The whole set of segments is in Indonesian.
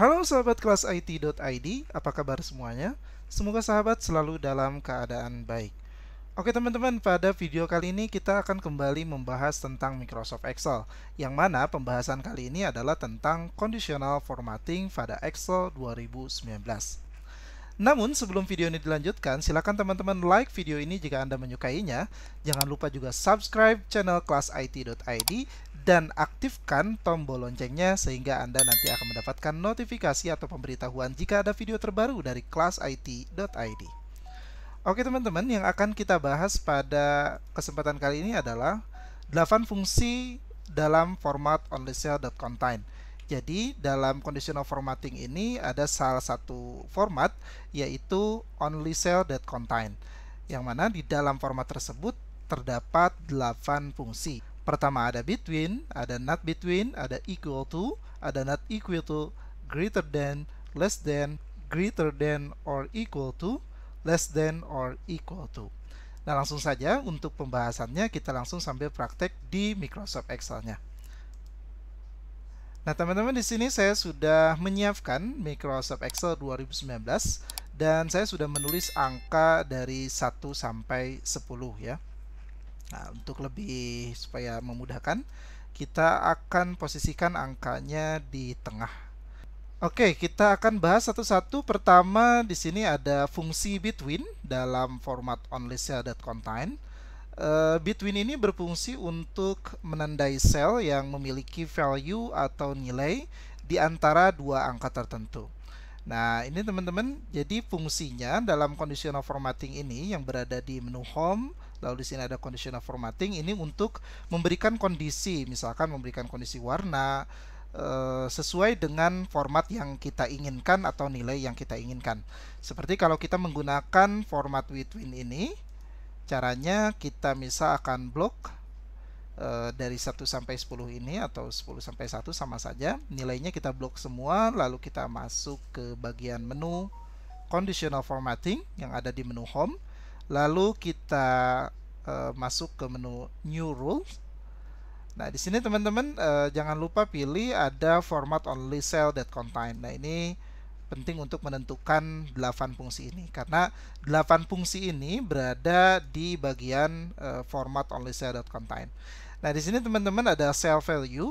Halo sahabat kelas IT.id, apa kabar semuanya? Semoga sahabat selalu dalam keadaan baik. Oke teman-teman, pada video kali ini kita akan kembali membahas tentang Microsoft Excel, yang mana pembahasan kali ini adalah tentang conditional formatting pada Excel 2019. Namun sebelum video ini dilanjutkan, silakan teman-teman like video ini jika Anda menyukainya. Jangan lupa juga subscribe channel kelas IT.id dan aktifkan tombol loncengnya sehingga Anda nanti akan mendapatkan notifikasi atau pemberitahuan jika ada video terbaru dari kelasit.id. Oke teman-teman, yang akan kita bahas pada kesempatan kali ini adalah 8 fungsi dalam format onlyshell.contain. Jadi dalam conditional formatting ini ada salah satu format yaitu onlyshell.contain yang mana di dalam format tersebut terdapat 8 fungsi. Pertama ada between, ada not between, ada equal to, ada not equal to, greater than, less than, greater than or equal to, less than or equal to. Nah langsung saja untuk pembahasannya kita langsung sambil praktek di Microsoft Excel-nya. Nah teman-teman di sini saya sudah menyiapkan Microsoft Excel 2019 dan saya sudah menulis angka dari 1 sampai 10 ya. Nah, untuk lebih supaya memudahkan, kita akan posisikan angkanya di tengah. Oke, kita akan bahas satu-satu. Pertama, di sini ada fungsi between dalam format onListSell.contain. Eh, uh, between ini berfungsi untuk menandai sel yang memiliki value atau nilai di antara dua angka tertentu. Nah, ini teman-teman, jadi fungsinya dalam conditional formatting ini yang berada di menu home, lalu di sini ada conditional formatting ini untuk memberikan kondisi misalkan memberikan kondisi warna eh, sesuai dengan format yang kita inginkan atau nilai yang kita inginkan. Seperti kalau kita menggunakan format between ini, caranya kita misalkan akan blok eh, dari 1 sampai 10 ini atau 10 sampai 1 sama saja. Nilainya kita blok semua lalu kita masuk ke bagian menu conditional formatting yang ada di menu home. Lalu kita uh, masuk ke menu New Rules. Nah, di sini teman-teman uh, jangan lupa pilih ada format only cell that contain. Nah, ini penting untuk menentukan delapan fungsi ini karena delapan fungsi ini berada di bagian uh, format only Cell That contain Nah, di sini teman-teman ada cell value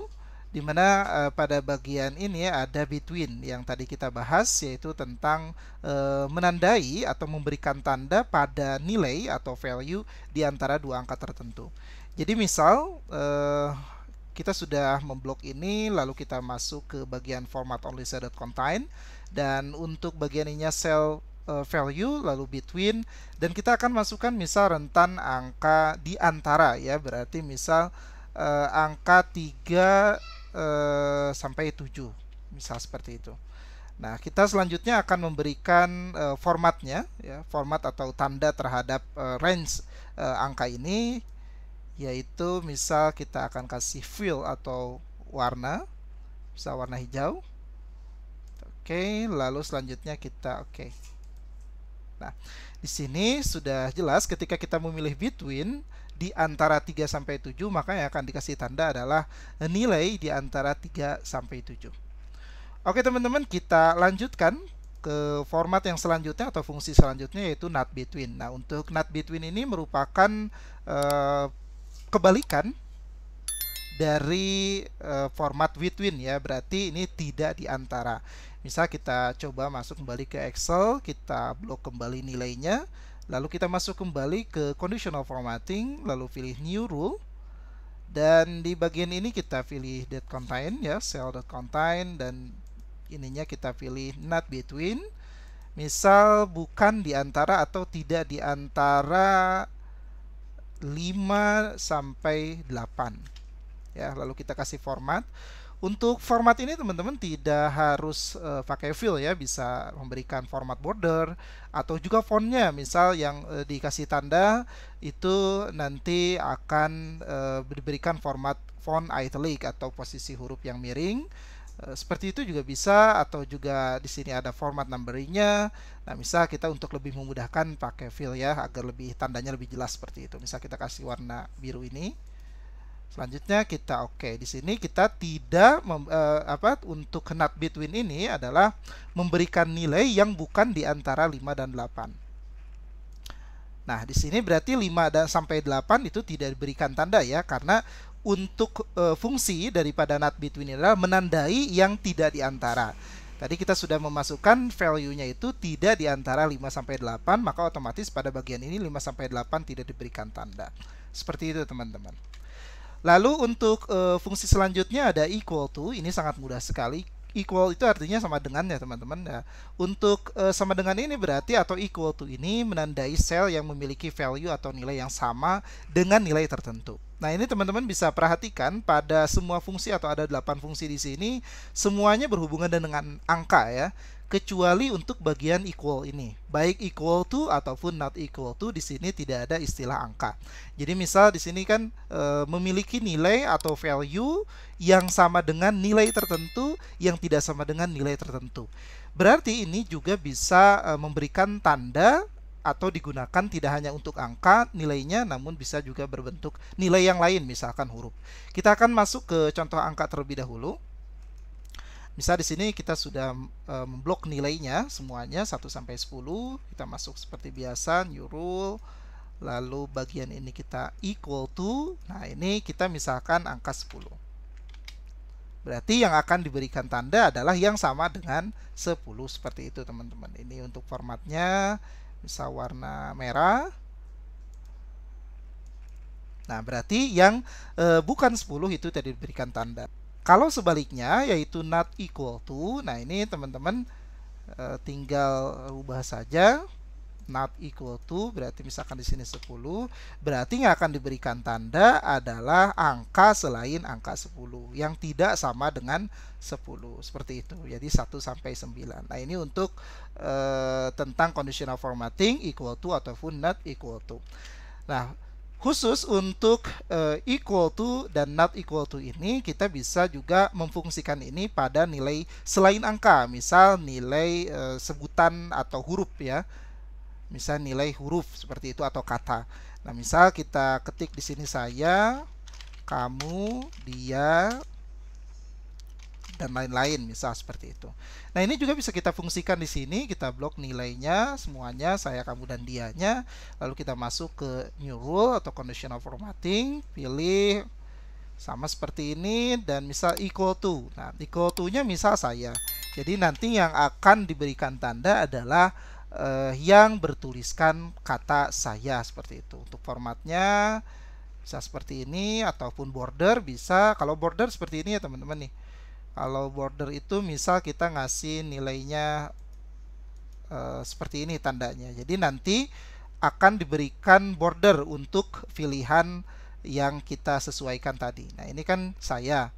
dimana uh, eh, pada bagian ini ada between yang tadi kita bahas yaitu tentang uh, menandai atau memberikan tanda pada nilai atau value di antara dua angka tertentu. Jadi misal uh, kita sudah memblok ini lalu kita masuk ke bagian format only contain dan untuk bagian ini cell value lalu between dan kita akan masukkan misal rentan angka di antara ya berarti misal uh, angka 3 eh, sampai 7 misal seperti itu Nah, kita selanjutnya akan memberikan eh, formatnya, ya, format atau tanda terhadap eh, range eh, angka ini, yaitu misal kita akan kasih fill atau warna, bisa warna hijau. Oke, lalu selanjutnya kita oke. Nah, di sini sudah jelas ketika kita memilih between, di antara 3 sampai 7 maka yang akan dikasih tanda adalah eh, nilai di antara 3 sampai 7. Oke teman-teman kita lanjutkan ke format yang selanjutnya atau fungsi selanjutnya yaitu not between. Nah, untuk not between ini merupakan uh, kebalikan dari uh, format between ya. Berarti ini tidak di antara. Misal kita coba masuk kembali ke Excel, kita blok kembali nilainya. Lalu kita masuk kembali ke conditional formatting, lalu pilih new rule. Dan di bagian ini kita pilih date contain ya, cell contain dan ininya kita pilih not between. Misal bukan di antara atau tidak di antara 5 sampai 8. Ya, lalu kita kasih format. Untuk format ini teman-teman tidak harus uh, pakai fill ya, bisa memberikan format border atau juga fontnya, misal yang uh, dikasih tanda itu nanti akan uh, diberikan format font italic atau posisi huruf yang miring. seperti itu juga bisa atau juga di sini ada format numberingnya. Nah, misal kita untuk lebih memudahkan pakai fill ya agar lebih tandanya lebih jelas seperti itu. Misal kita kasih warna biru ini. Selanjutnya kita oke okay. di sini kita tidak mem, uh, apa untuk kenat between ini adalah memberikan nilai yang bukan di antara 5 dan 8. Nah, di sini berarti 5 dan sampai 8 itu tidak diberikan tanda ya karena untuk uh, fungsi daripada not between ini adalah menandai yang tidak di antara. Tadi kita sudah memasukkan value-nya itu tidak di antara 5 sampai 8, maka otomatis pada bagian ini 5 sampai 8 tidak diberikan tanda. Seperti itu teman-teman. Lalu untuk uh, fungsi selanjutnya ada equal to, ini sangat mudah sekali. Equal itu artinya sama dengan ya teman-teman. ya untuk uh, sama dengan ini berarti atau equal to ini menandai sel yang memiliki value atau nilai yang sama dengan nilai tertentu. Nah ini teman-teman bisa perhatikan pada semua fungsi atau ada 8 fungsi di sini semuanya berhubungan dengan angka ya kecuali untuk bagian equal ini. Baik equal to ataupun not equal to di sini tidak ada istilah angka. Jadi misal di sini kan e, memiliki nilai atau value yang sama dengan nilai tertentu yang tidak sama dengan nilai tertentu. Berarti ini juga bisa e, memberikan tanda atau digunakan tidak hanya untuk angka nilainya namun bisa juga berbentuk nilai yang lain misalkan huruf. Kita akan masuk ke contoh angka terlebih dahulu. Misal di sini kita sudah memblok eh, memblok nilainya semuanya 1 sampai 10, kita masuk seperti biasa new rule. Lalu bagian ini kita equal to. Nah, ini kita misalkan angka 10. Berarti yang akan diberikan tanda adalah yang sama dengan 10 seperti itu, teman-teman. Ini untuk formatnya bisa warna merah. Nah, berarti yang e, bukan 10 itu tadi diberikan tanda. Kalau sebaliknya yaitu not equal to, nah ini teman-teman eh, tinggal ubah saja not equal to berarti misalkan di sini 10 berarti yang akan diberikan tanda adalah angka selain angka 10 yang tidak sama dengan 10 seperti itu jadi 1 sampai 9 nah ini untuk eh, tentang conditional formatting equal to ataupun not equal to nah khusus untuk uh, equal to dan not equal to ini kita bisa juga memfungsikan ini pada nilai selain angka misal nilai uh, sebutan atau huruf ya misal nilai huruf seperti itu atau kata nah misal kita ketik di sini saya kamu dia dan lain-lain misal seperti itu. Nah ini juga bisa kita fungsikan di sini, kita blok nilainya semuanya saya kamu dan dianya, lalu kita masuk ke new rule atau conditional formatting, pilih sama seperti ini dan misal equal to. Nah equal to nya misal saya. Jadi nanti yang akan diberikan tanda adalah eh, yang bertuliskan kata saya seperti itu. Untuk formatnya bisa seperti ini ataupun border bisa kalau border seperti ini ya teman-teman nih kalau border itu misal kita ngasih nilainya e, seperti ini tandanya. Jadi nanti akan diberikan border untuk pilihan yang kita sesuaikan tadi. Nah, ini kan saya.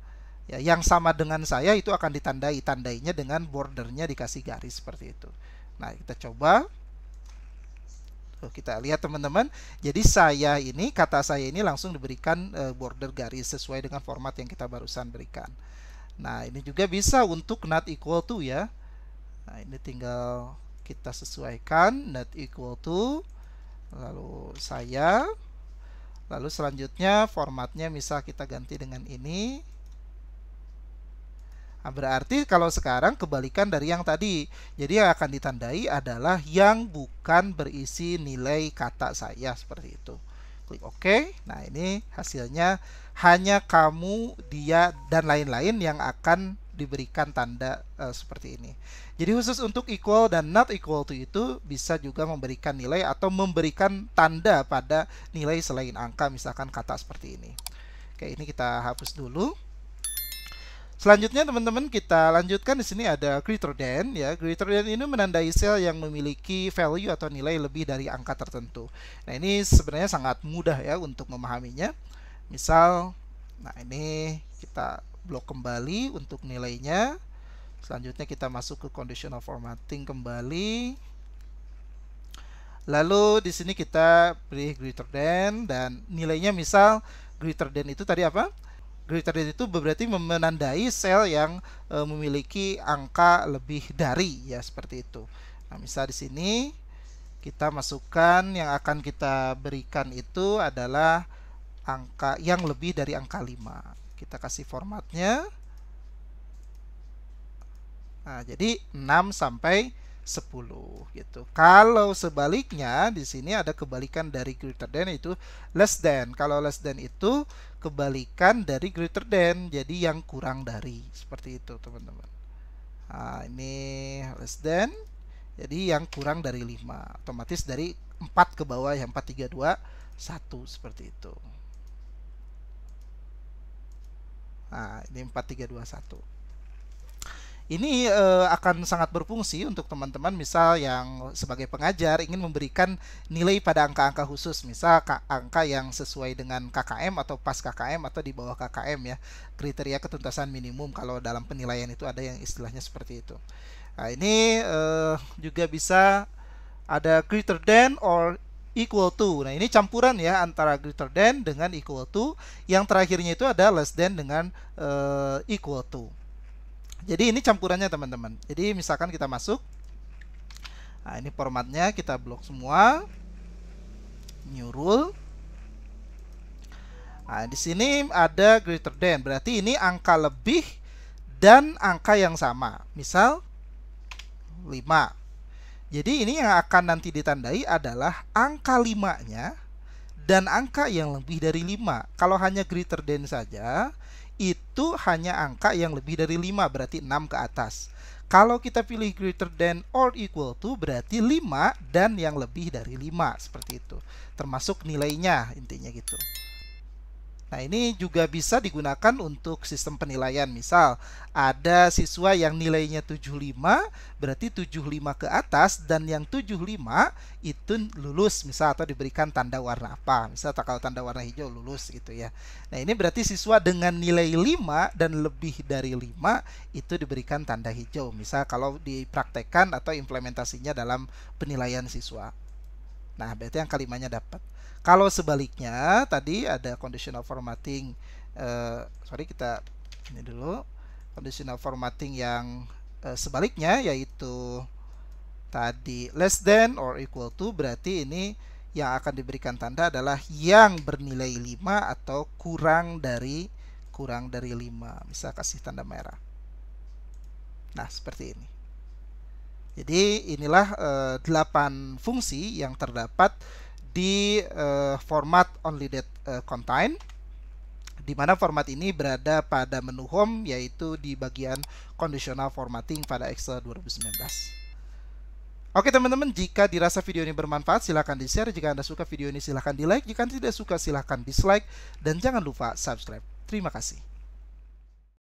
Ya, yang sama dengan saya itu akan ditandai tandainya dengan bordernya dikasih garis seperti itu. Nah, kita coba. Tuh, kita lihat teman-teman. Jadi saya ini kata saya ini langsung diberikan eh, border garis sesuai dengan format yang kita barusan berikan. Nah, ini juga bisa untuk not equal to ya. Nah, ini tinggal kita sesuaikan not equal to lalu saya lalu selanjutnya formatnya bisa kita ganti dengan ini nah, berarti kalau sekarang kebalikan dari yang tadi jadi yang akan ditandai adalah yang bukan berisi nilai kata saya seperti itu klik OK. Nah, ini hasilnya hanya kamu, dia, dan lain-lain yang akan diberikan tanda uh, seperti ini. Jadi khusus untuk equal dan not equal to itu bisa juga memberikan nilai atau memberikan tanda pada nilai selain angka, misalkan kata seperti ini. Oke, ini kita hapus dulu. Selanjutnya teman-teman kita lanjutkan di sini ada greater than ya. Greater than ini menandai sel yang memiliki value atau nilai lebih dari angka tertentu. Nah, ini sebenarnya sangat mudah ya untuk memahaminya. Misal nah ini kita blok kembali untuk nilainya. Selanjutnya kita masuk ke conditional formatting kembali. Lalu di sini kita beri greater than dan nilainya misal greater than itu tadi apa? than itu berarti menandai sel yang e, memiliki angka lebih dari ya seperti itu. Nah, misal di sini kita masukkan yang akan kita berikan itu adalah angka yang lebih dari angka 5. Kita kasih formatnya. Nah, jadi 6 sampai 10 gitu. Kalau sebaliknya di sini ada kebalikan dari greater than itu less than. Kalau less than itu kebalikan dari greater than, jadi yang kurang dari seperti itu teman-teman. Nah, ini less than, jadi yang kurang dari 5. Otomatis dari 4 ke bawah ya 4, 3, 2, 1 seperti itu. Nah, ini 4, 3, 2, 1 ini uh, akan sangat berfungsi untuk teman-teman misal yang sebagai pengajar ingin memberikan nilai pada angka-angka khusus misal angka yang sesuai dengan KKM atau pas KKM atau di bawah KKM ya kriteria ketuntasan minimum kalau dalam penilaian itu ada yang istilahnya seperti itu nah ini uh, juga bisa ada greater than or equal to. Nah, ini campuran ya antara greater than dengan equal to. Yang terakhirnya itu ada less than dengan uh, equal to. Jadi ini campurannya teman-teman. Jadi misalkan kita masuk. Nah, ini formatnya kita blok semua. New rule. Nah, di sini ada greater than. Berarti ini angka lebih dan angka yang sama. Misal 5. Jadi ini yang akan nanti ditandai adalah angka 5-nya dan angka yang lebih dari 5. Kalau hanya greater than saja, itu hanya angka yang lebih dari 5 berarti 6 ke atas. Kalau kita pilih greater than or equal to berarti 5 dan yang lebih dari 5 seperti itu. Termasuk nilainya intinya gitu. Nah, ini juga bisa digunakan untuk sistem penilaian. Misal, ada siswa yang nilainya 75, berarti 75 ke atas dan yang 75 itu lulus misal atau diberikan tanda warna apa. Misal kalau tanda warna hijau lulus gitu ya. Nah, ini berarti siswa dengan nilai 5 dan lebih dari 5 itu diberikan tanda hijau. Misal kalau dipraktekkan atau implementasinya dalam penilaian siswa. Nah, berarti yang kalimanya dapat. Kalau sebaliknya tadi ada conditional formatting, uh, sorry kita ini dulu conditional formatting yang uh, sebaliknya yaitu tadi less than or equal to berarti ini yang akan diberikan tanda adalah yang bernilai 5 atau kurang dari kurang dari 5. Bisa kasih tanda merah. Nah, seperti ini. Jadi inilah uh, eh, 8 fungsi yang terdapat di uh, format only that uh, eh, contain di mana format ini berada pada menu home yaitu di bagian conditional formatting pada Excel 2019. Oke teman-teman, jika dirasa video ini bermanfaat, silahkan di-share. Jika Anda suka video ini, silahkan di-like. Jika tidak suka, silahkan dislike. Dan jangan lupa subscribe. Terima kasih.